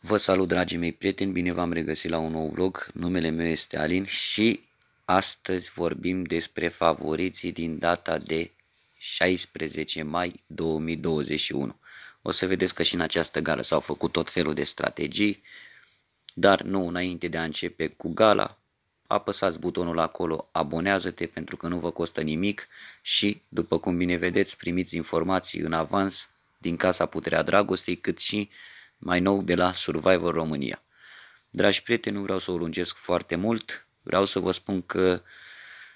Vă salut dragii mei prieteni, bine v-am regăsit la un nou vlog, numele meu este Alin și astăzi vorbim despre favoriții din data de 16 mai 2021. O să vedeți că și în această gală s-au făcut tot felul de strategii, dar nu înainte de a începe cu gala, apăsați butonul acolo abonează-te pentru că nu vă costă nimic și, după cum bine vedeți, primiți informații în avans din Casa Puterea Dragostei, cât și mai nou de la Survivor România. Dragi prieteni, nu vreau să o lungesc foarte mult, vreau să vă spun că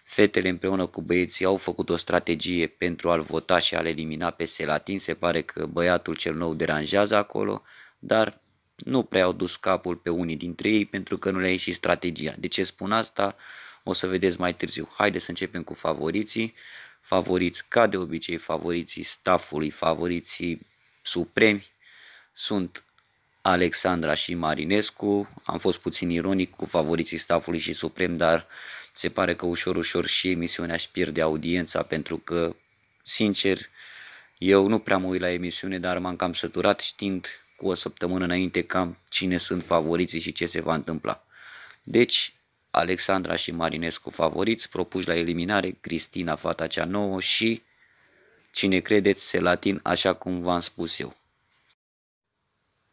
fetele împreună cu băieții au făcut o strategie pentru a-l vota și a-l elimina pe Selatin, se pare că băiatul cel nou deranjează acolo, dar nu prea au dus capul pe unii dintre ei pentru că nu le-a ieșit strategia. De ce spun asta? O să vedeți mai târziu. Haideți să începem cu favoriții. Favoriți, ca de obicei, favoriții staffului, favoriții supremi sunt Alexandra și Marinescu. Am fost puțin ironic cu favoriții staffului și suprem, dar se pare că ușor, ușor și emisiunea își pierde audiența pentru că, sincer, eu nu prea mă uit la emisiune, dar m-am cam săturat știind cu o săptămână înainte cam cine sunt favoriții și ce se va întâmpla. Deci, Alexandra și Marinescu favoriți, propuși la eliminare, Cristina, fata cea nouă și, cine credeți, se latin așa cum v-am spus eu.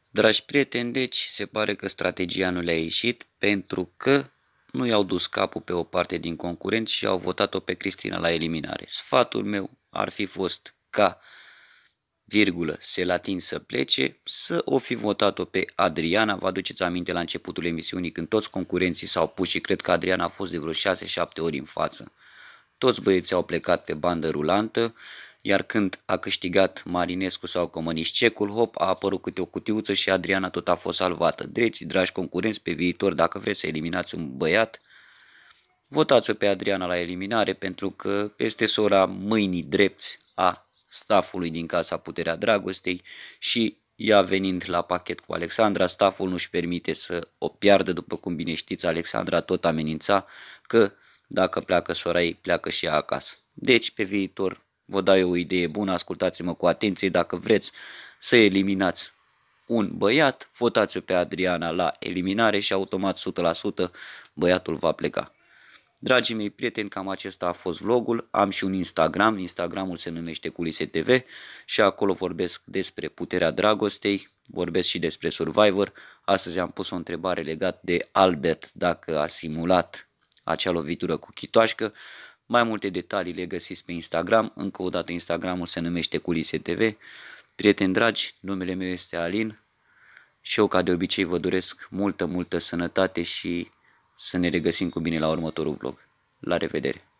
Dragi prieteni, deci se pare că strategia nu le-a ieșit pentru că nu i-au dus capul pe o parte din concurenți și au votat-o pe Cristina la eliminare. Sfatul meu ar fi fost ca virgulă, se latin să plece, să o fi votat-o pe Adriana. Vă aduceți aminte la începutul emisiunii când toți concurenții s-au pus și cred că Adriana a fost de vreo 6-7 ori în față. Toți băieții au plecat pe bandă rulantă, iar când a câștigat Marinescu sau Comăniscecul, hop, a apărut câte o cutiuță și Adriana tot a fost salvată. Deci, dragi concurenți, pe viitor, dacă vreți să eliminați un băiat, votați-o pe Adriana la eliminare, pentru că este sora mâinii drepți a stafului din Casa Puterea Dragostei și ea venind la pachet cu Alexandra, staful nu-și permite să o piardă, după cum bine știți, Alexandra tot amenința că dacă pleacă sora ei, pleacă și ea acasă. Deci, pe viitor, vă dau eu o idee bună, ascultați-mă cu atenție, dacă vreți să eliminați un băiat, votați-o pe Adriana la eliminare și automat 100% băiatul va pleca. Dragii mei prieteni, cam acesta a fost vlogul. Am și un Instagram, Instagramul se numește Culise TV și acolo vorbesc despre puterea dragostei, vorbesc și despre Survivor. Astăzi am pus o întrebare legată de Albert, dacă a simulat acea lovitură cu chitoașcă. Mai multe detalii le găsiți pe Instagram, încă o dată Instagramul se numește Culise TV. Prieteni dragi, numele meu este Alin și eu ca de obicei vă doresc multă, multă sănătate și să ne regăsim cu bine la următorul vlog. La revedere!